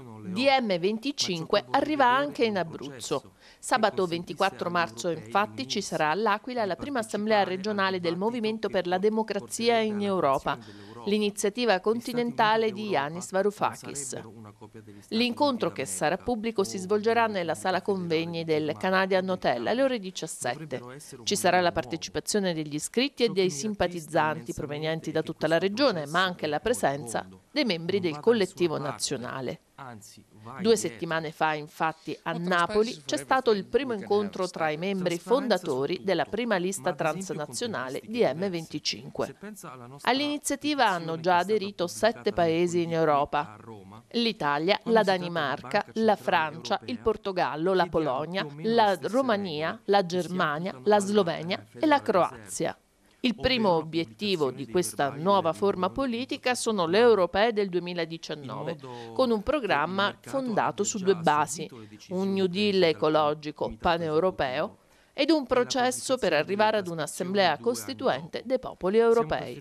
DM25 arriva anche in Abruzzo. Sabato 24 marzo infatti ci sarà all'Aquila la prima assemblea regionale del Movimento per la Democrazia in Europa, l'iniziativa continentale di Yanis Varoufakis. L'incontro che sarà pubblico si svolgerà oh, nella sala convegni del Canadian Hotel alle ore 17. Ci sarà la partecipazione degli iscritti e dei simpatizzanti provenienti da tutta la regione, ma anche la presenza dei membri del collettivo nazionale. Due settimane fa, infatti, a Napoli c'è stato il primo incontro tra i membri fondatori della prima lista transnazionale di M25. All'iniziativa hanno già aderito sette paesi in Europa, l'Italia, la Danimarca, la Francia, il Portogallo, la Polonia, la Romania, la Germania, la Slovenia e la Croazia. Il primo obiettivo di questa nuova forma politica sono le europee del 2019, con un programma fondato su due basi, un New Deal ecologico paneuropeo ed un processo per arrivare ad un'assemblea costituente dei popoli europei.